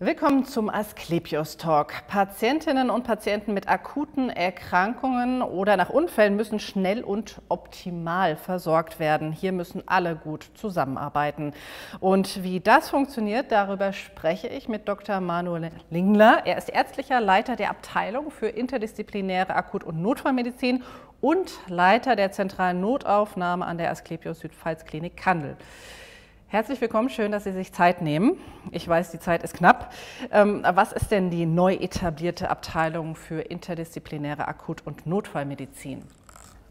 Willkommen zum Asklepios Talk. Patientinnen und Patienten mit akuten Erkrankungen oder nach Unfällen müssen schnell und optimal versorgt werden. Hier müssen alle gut zusammenarbeiten. Und wie das funktioniert, darüber spreche ich mit Dr. Manuel Lingler. Er ist ärztlicher Leiter der Abteilung für interdisziplinäre Akut- und Notfallmedizin und Leiter der zentralen Notaufnahme an der Asklepios Südpfalz Klinik Kandel. Herzlich willkommen, schön, dass Sie sich Zeit nehmen. Ich weiß, die Zeit ist knapp. Ähm, was ist denn die neu etablierte Abteilung für interdisziplinäre Akut- und Notfallmedizin?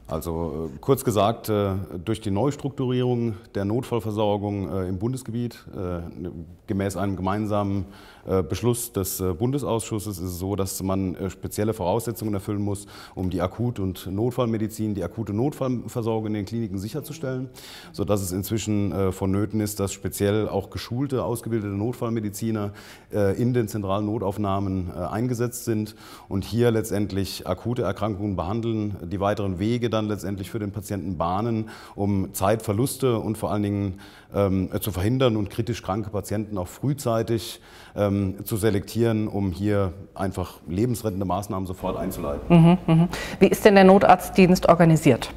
Also äh, kurz gesagt, äh, durch die Neustrukturierung der Notfallversorgung äh, im Bundesgebiet ne, gemäß einem gemeinsamen äh, Beschluss des äh, Bundesausschusses ist es so, dass man äh, spezielle Voraussetzungen erfüllen muss, um die Akut- und Notfallmedizin, die akute Notfallversorgung in den Kliniken sicherzustellen, sodass es inzwischen vonnöten ist, dass speziell auch geschulte, ausgebildete Notfallmediziner in den zentralen Notaufnahmen eingesetzt sind und hier letztendlich akute Erkrankungen behandeln, die weiteren Wege dann letztendlich für den Patienten bahnen, um Zeitverluste und vor allen Dingen ähm, zu verhindern und kritisch kranke Patienten auch frühzeitig ähm, ähm, zu selektieren, um hier einfach lebensrettende Maßnahmen sofort einzuleiten. Mhm, mhm. Wie ist denn der Notarztdienst organisiert?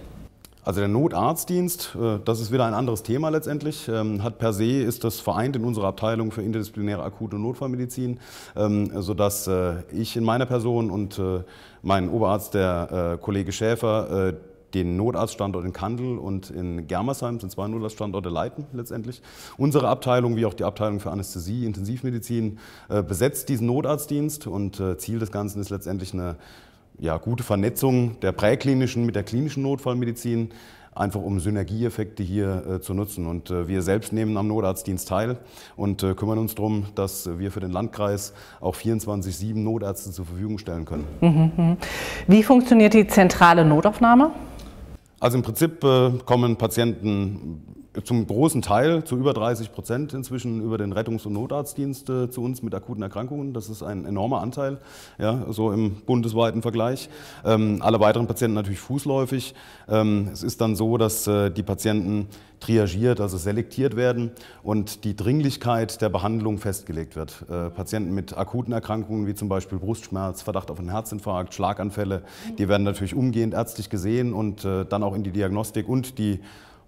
Also der Notarztdienst, äh, das ist wieder ein anderes Thema letztendlich, ähm, hat per se, ist das vereint in unserer Abteilung für interdisziplinäre akute Notfallmedizin, ähm, sodass äh, ich in meiner Person und äh, mein Oberarzt, der Kollege Schäfer, den Notarztstandort in Kandel und in Germersheim, sind zwei Notarztstandorte, leiten letztendlich. Unsere Abteilung, wie auch die Abteilung für Anästhesie, Intensivmedizin, äh, besetzt diesen Notarztdienst und äh, Ziel des Ganzen ist letztendlich eine ja, gute Vernetzung der präklinischen mit der klinischen Notfallmedizin, einfach um Synergieeffekte hier äh, zu nutzen. Und äh, wir selbst nehmen am Notarztdienst teil und äh, kümmern uns darum, dass wir für den Landkreis auch 24-7 Notärzte zur Verfügung stellen können. Mhm, mhm. Wie funktioniert die zentrale Notaufnahme? Also im Prinzip äh, kommen Patienten zum großen Teil, zu über 30 Prozent inzwischen über den Rettungs- und Notarztdienst äh, zu uns mit akuten Erkrankungen. Das ist ein enormer Anteil, ja, so im bundesweiten Vergleich. Ähm, alle weiteren Patienten natürlich fußläufig. Ähm, es ist dann so, dass äh, die Patienten triagiert, also selektiert werden und die Dringlichkeit der Behandlung festgelegt wird. Äh, Patienten mit akuten Erkrankungen wie zum Beispiel Brustschmerz, Verdacht auf einen Herzinfarkt, Schlaganfälle, die werden natürlich umgehend ärztlich gesehen und äh, dann auch in die Diagnostik und die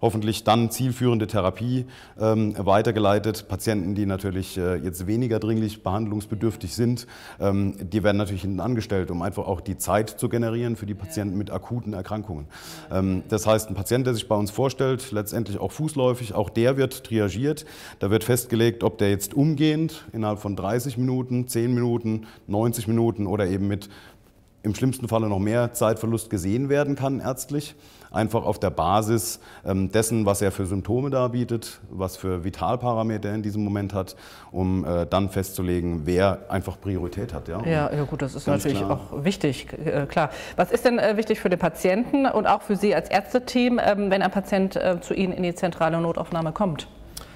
hoffentlich dann zielführende Therapie ähm, weitergeleitet. Patienten, die natürlich äh, jetzt weniger dringlich behandlungsbedürftig sind, ähm, die werden natürlich hinten angestellt, um einfach auch die Zeit zu generieren für die Patienten mit akuten Erkrankungen. Ähm, das heißt, ein Patient, der sich bei uns vorstellt, letztendlich auch fußläufig, auch der wird triagiert. Da wird festgelegt, ob der jetzt umgehend innerhalb von 30 Minuten, 10 Minuten, 90 Minuten oder eben mit im schlimmsten Falle noch mehr Zeitverlust gesehen werden kann ärztlich, einfach auf der Basis ähm, dessen, was er für Symptome darbietet, was für Vitalparameter er in diesem Moment hat, um äh, dann festzulegen, wer einfach Priorität hat. Ja, ja, ja gut, das ist natürlich klar. auch wichtig, äh, klar. Was ist denn äh, wichtig für den Patienten und auch für Sie als Ärzteteam, ähm, wenn ein Patient zu Ihnen in die zentrale Notaufnahme kommt?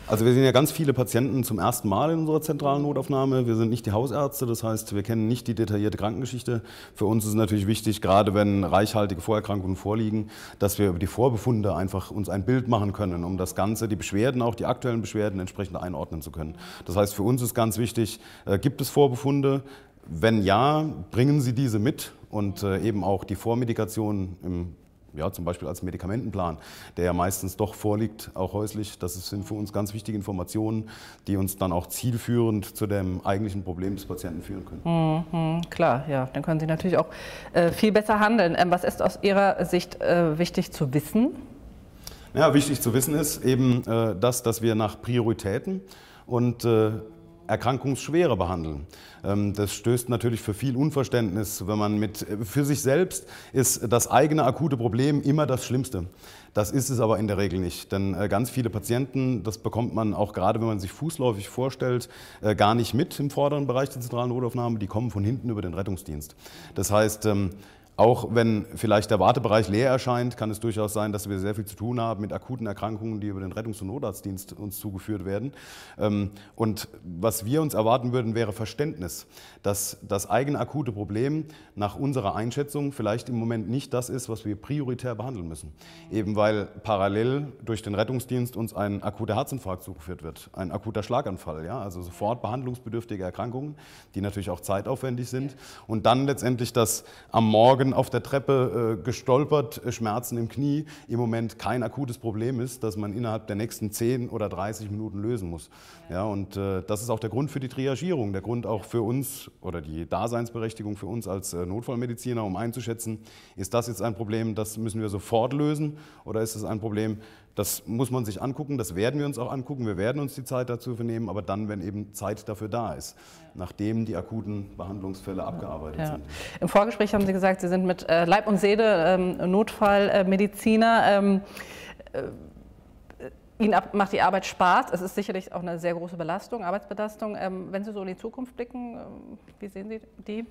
Also wir sehen ja ganz viele Patienten zum ersten Mal in unserer zentralen Notaufnahme. Wir sind nicht die Hausärzte, das heißt, wir kennen nicht die detaillierte Krankengeschichte. Für uns ist es natürlich wichtig, gerade wenn reichhaltige Vorerkrankungen vorliegen, dass wir über die Vorbefunde einfach uns ein Bild machen können, um das Ganze, die Beschwerden, auch die aktuellen Beschwerden entsprechend einordnen zu können. Das heißt, für uns ist ganz wichtig, äh, gibt es Vorbefunde? Wenn ja, bringen Sie diese mit und äh, eben auch die Vormedikation im ja, zum Beispiel als Medikamentenplan, der ja meistens doch vorliegt, auch häuslich. Das sind für uns ganz wichtige Informationen, die uns dann auch zielführend zu dem eigentlichen Problem des Patienten führen können. Mhm, klar, ja, dann können Sie natürlich auch äh, viel besser handeln. Ähm, was ist aus Ihrer Sicht äh, wichtig zu wissen? Ja, wichtig zu wissen ist eben äh, das, dass wir nach Prioritäten und äh, Erkrankungsschwere behandeln. Ähm, das stößt natürlich für viel Unverständnis, wenn man mit, äh, für sich selbst ist das eigene akute Problem immer das Schlimmste. Das ist es aber in der Regel nicht, denn äh, ganz viele Patienten, das bekommt man auch gerade, wenn man sich fußläufig vorstellt, äh, gar nicht mit im vorderen Bereich der zentralen Notaufnahme, die kommen von hinten über den Rettungsdienst. Das heißt, ähm, auch wenn vielleicht der Wartebereich leer erscheint, kann es durchaus sein, dass wir sehr viel zu tun haben mit akuten Erkrankungen, die über den Rettungs- und Notarztdienst uns zugeführt werden. Ähm, und was wir uns erwarten würden, wäre Verständnis, dass das eigene akute Problem nach unserer Einschätzung vielleicht im Moment nicht das ist, was wir prioritär behandeln müssen. Eben weil parallel durch den Rettungsdienst uns ein akuter Herzinfarkt zugeführt wird, ein akuter Schlaganfall, ja? also sofort behandlungsbedürftige Erkrankungen, die natürlich auch zeitaufwendig sind. Und dann letztendlich das am Morgen Tagen auf der Treppe äh, gestolpert, äh, Schmerzen im Knie, im Moment kein akutes Problem ist, das man innerhalb der nächsten 10 oder 30 Minuten lösen muss. Ja, und äh, das ist auch der Grund für die Triagierung, der Grund auch für uns oder die Daseinsberechtigung für uns als äh, Notfallmediziner, um einzuschätzen, ist das jetzt ein Problem, das müssen wir sofort lösen oder ist es ein Problem, das muss man sich angucken, das werden wir uns auch angucken, wir werden uns die Zeit dazu vernehmen, aber dann, wenn eben Zeit dafür da ist, nachdem die akuten Behandlungsfälle abgearbeitet ja. sind. Im Vorgespräch haben Sie gesagt, Sie sind sind mit äh, Leib und Seele ähm, Notfallmediziner. Ähm, äh, Ihnen macht die Arbeit Spaß. Es ist sicherlich auch eine sehr große Belastung, Arbeitsbelastung. Ähm, wenn Sie so in die Zukunft blicken, wie sehen Sie die?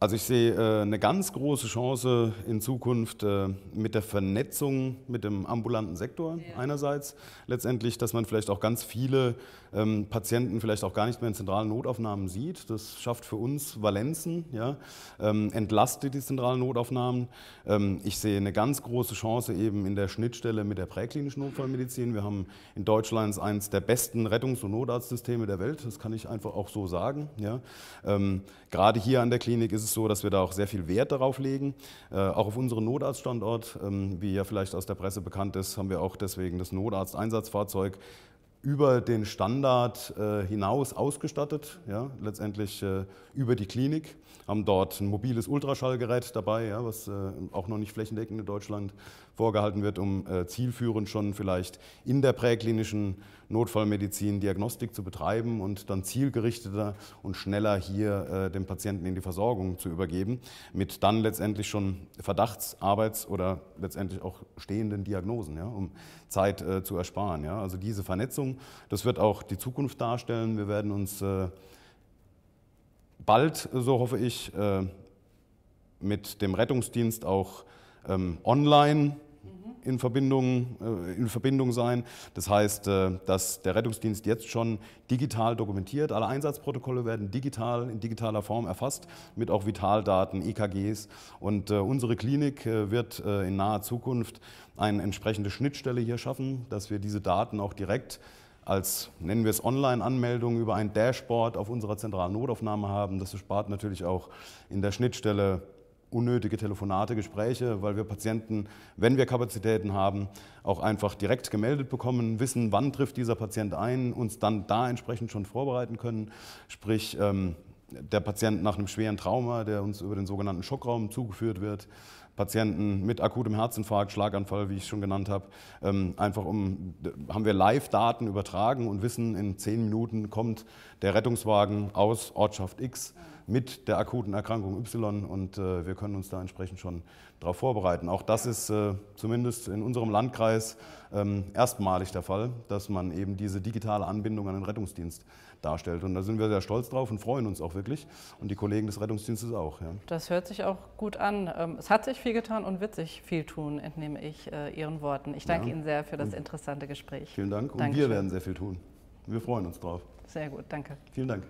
Also ich sehe äh, eine ganz große Chance in Zukunft äh, mit der Vernetzung mit dem ambulanten Sektor einerseits. Letztendlich, dass man vielleicht auch ganz viele ähm, Patienten vielleicht auch gar nicht mehr in zentralen Notaufnahmen sieht. Das schafft für uns Valenzen, ja? Ähm, entlastet die zentralen Notaufnahmen. Ähm, ich sehe eine ganz große Chance eben in der Schnittstelle mit der präklinischen Notfallmedizin. Wir haben in Deutschland eines der besten Rettungs- und Notarztsysteme der Welt. Das kann ich einfach auch so sagen. Ja? gerade hier an der Klinik ist es es so, dass wir da auch sehr viel Wert darauf legen. Äh, auch auf unseren Notarztstandort, ähm, wie ja vielleicht aus der Presse bekannt ist, haben wir auch deswegen das Notarzteinsatzfahrzeug über den Standard äh, hinaus ausgestattet, ja, letztendlich äh, über die Klinik, haben dort ein mobiles Ultraschallgerät dabei, ja, was äh, auch noch nicht flächendeckend in Deutschland vorgehalten wird, um äh, zielführend schon vielleicht in der präklinischen Notfallmedizin Diagnostik zu betreiben und dann zielgerichteter und schneller hier äh, dem Patienten in die Versorgung zu übergeben, mit dann letztendlich schon Verdachts-, Arbeits- oder letztendlich auch stehenden Diagnosen, ja, um Zeit äh, zu ersparen. Ja. Also diese Vernetzung, das wird auch die Zukunft darstellen. Wir werden uns äh, bald, so hoffe ich, äh, mit dem Rettungsdienst auch ähm, online in Verbindung, äh, in Verbindung sein. Das heißt, äh, dass der Rettungsdienst jetzt schon digital dokumentiert. Alle Einsatzprotokolle werden digital, in digitaler Form erfasst, mit auch Vitaldaten, EKGs. Und äh, unsere Klinik wird in naher Zukunft eine entsprechende Schnittstelle hier schaffen, dass wir diese Daten auch direkt als, nennen wir es, Online-Anmeldung über ein Dashboard auf unserer zentralen Notaufnahme haben. Das spart natürlich auch in der Schnittstelle unnötige Telefonate, Gespräche, weil wir Patienten, wenn wir Kapazitäten haben, auch einfach direkt gemeldet bekommen, wissen, wann trifft dieser Patient ein, uns dann da entsprechend schon vorbereiten können. Sprich, ähm, der Patient nach einem schweren Trauma, der uns über den sogenannten Schockraum zugeführt wird, Patienten mit akutem Herzinfarkt, Schlaganfall, wie ich schon genannt habe, ähm, einfach um, haben wir Live-Daten übertragen und wissen, in zehn Minuten kommt der Rettungswagen aus Ortschaft X mit der akuten Erkrankung Y und äh, wir können uns da entsprechend schon darauf vorbereiten. Auch das ist äh, zumindest in unserem Landkreis ähm, erstmalig der Fall, dass man eben diese digitale Anbindung an den Rettungsdienst darstellt. Und da sind wir sehr stolz drauf und freuen uns auch wirklich und die Kollegen des Rettungsdienstes auch. Ja. Das hört sich auch gut an. Ähm, es hat sich viel getan und wird sich viel tun, entnehme ich äh, Ihren Worten. Ich danke ja. Ihnen sehr für das interessante Gespräch. Vielen Dank und Dankeschön. wir werden sehr viel tun. Wir freuen uns drauf. Sehr gut, danke. Vielen Dank.